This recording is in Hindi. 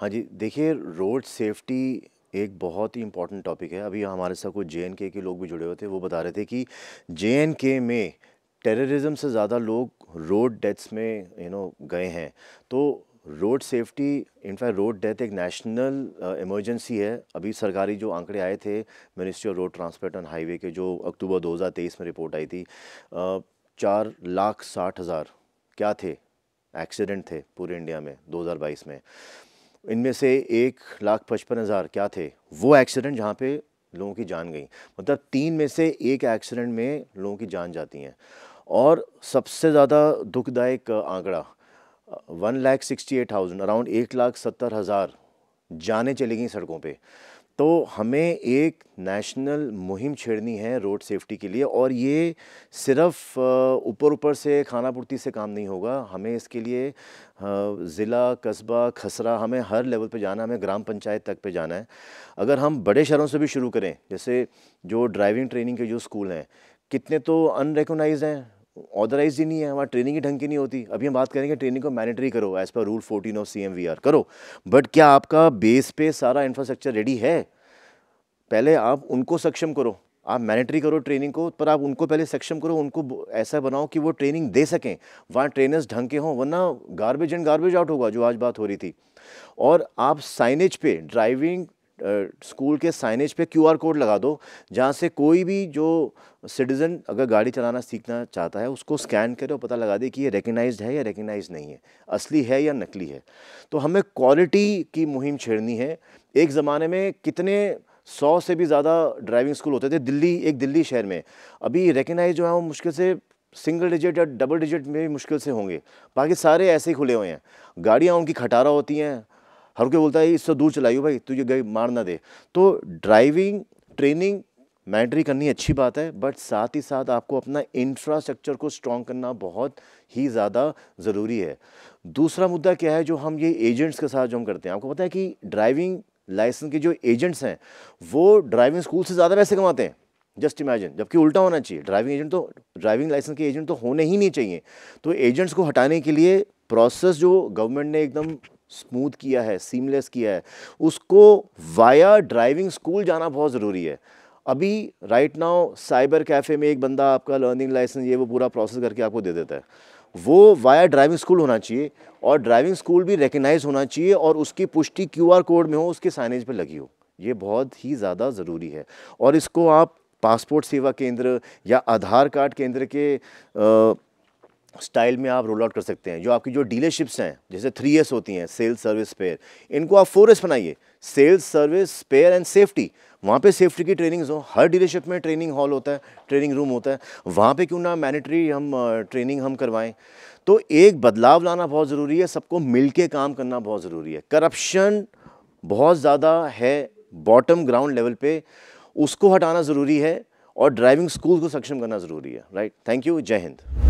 हाँ जी देखिए रोड सेफ्टी एक बहुत ही इंपॉर्टेंट टॉपिक है अभी हमारे साथ कुछ जे के लोग भी जुड़े हुए थे वो बता रहे थे कि जे के में टेररिज्म से ज़्यादा लोग रोड डेथ्स में यू नो गए हैं तो road safety in fact road death एक नेशनल इमरजेंसी uh, है अभी सरकारी जो आंकड़े आए थे ministry of road transport and highway के जो अक्टूबर 2023 में रिपोर्ट आई थी uh, चार लाख साठ हज़ार क्या थे एक्सीडेंट थे पूरे इंडिया में 2022 में इनमें से एक लाख पचपन हज़ार क्या थे वो एक्सीडेंट जहाँ पे लोगों की जान गई मतलब तीन में से एक एक्सीडेंट में लोगों की जान जाती हैं और सबसे ज़्यादा दुखदायक आंकड़ा one lakh sixty eight thousand around एक लाख सत्तर हज़ार जाने चली गई सड़कों पे तो हमें एक नेशनल मुहिम छेड़नी है रोड सेफ्टी के लिए और ये सिर्फ ऊपर ऊपर से खाना पूर्ति से काम नहीं होगा हमें इसके लिए ज़िला कस्बा खसरा हमें हर लेवल पे जाना है हमें ग्राम पंचायत तक पे जाना है अगर हम बड़े शहरों से भी शुरू करें जैसे जो ड्राइविंग ट्रेनिंग के जो स्कूल हैं कितने तो अनरिकोगनाइज हैं ऑथराइज ही नहीं है हमारी ट्रेनिंग ही ढंग की नहीं होती अभी हम बात करेंगे ट्रेनिंग को मैनेटरी करो as per rule fourteen of C M V R करो बट क्या आपका बेस पे सारा इंफ्रास्ट्रक्चर रेडी है पहले आप उनको सक्षम करो आप मैनेटरी करो ट्रेनिंग को पर आप उनको पहले सक्षम करो उनको ऐसा बनाओ कि वो ट्रेनिंग दे सकें वहाँ ट्रेनर्स ढंग के हों वरना गार्बेज एंड गार्बेज आउट होगा जो आज बात हो रही थी और आप साइनेज पे ड्राइविंग स्कूल के साइनेज पे क्यूआर कोड लगा दो जहाँ से कोई भी जो सिटीज़न अगर गाड़ी चलाना सीखना चाहता है उसको स्कैन करे और पता लगा दे कि ये रिकगनाइज है या रिकगनाइज नहीं है असली है या नकली है तो हमें क्वालिटी की मुहिम छेड़नी है एक ज़माने में कितने सौ से भी ज़्यादा ड्राइविंग स्कूल होते थे दिल्ली एक दिल्ली शहर में अभी रिकगनाइज जो है वो मुश्किल से सिंगल डिजिट या डबल डिजिट में भी मुश्किल से होंगे बाकी सारे ऐसे ही खुले हुए हैं गाड़ियाँ उनकी खटारा होती हैं हर कोई बोलता है इससे दूर चलाइयो भाई तुझे गई मार ना दे तो ड्राइविंग ट्रेनिंग मैंट्री करनी अच्छी बात है बट साथ ही साथ आपको अपना इंफ्रास्ट्रक्चर को स्ट्रॉन्ग करना बहुत ही ज़्यादा ज़रूरी है दूसरा मुद्दा क्या है जो हम ये एजेंट्स के साथ जो हम करते हैं आपको पता है कि ड्राइविंग लाइसेंस के जो एजेंट्स हैं वो ड्राइविंग स्कूल से ज़्यादा पैसे कमाते हैं जस्ट इमेजिन जबकि उल्टा होना चाहिए ड्राइविंग एजेंट तो ड्राइविंग लाइसेंस के एजेंट तो होने ही नहीं चाहिए तो एजेंट्स को हटाने के लिए प्रोसेस जो गवर्नमेंट ने एकदम स्मूथ किया है सीमलेस किया है उसको वाया ड्राइविंग स्कूल जाना बहुत ज़रूरी है अभी राइट नाउ साइबर कैफ़े में एक बंदा आपका लर्निंग लाइसेंस ये वो पूरा प्रोसेस करके आपको दे देता है वो वाया ड्राइविंग स्कूल होना चाहिए और ड्राइविंग स्कूल भी रिकगनाइज होना चाहिए और उसकी पुष्टि क्यूआर कोड में हो उसके साइनेज पर लगी हो ये बहुत ही ज़्यादा ज़रूरी है और इसको आप पासपोर्ट सेवा केंद्र या आधार कार्ड केंद्र के आ, स्टाइल में आप रोल आउट कर सकते हैं जो आपकी जो डीलरशिप्स हैं जैसे थ्री एस होती हैं सेल्स सर्विस स्पेयर इनको आप फोर एस बनाइए sales service spare and safety वहाँ पे सेफ्टी की ट्रेनिंग्स हो हर डीलरशिप में ट्रेनिंग हॉल होता है ट्रेनिंग रूम होता है वहाँ पे क्यों ना मैनिटरी हम ट्रेनिंग हम करवाएं तो एक बदलाव लाना बहुत ज़रूरी है सबको मिल काम करना बहुत ज़रूरी है करप्शन बहुत ज़्यादा है बॉटम ग्राउंड लेवल पर उसको हटाना ज़रूरी है और ड्राइविंग स्कूल को सक्षम करना ज़रूरी है राइट थैंक यू जय हिंद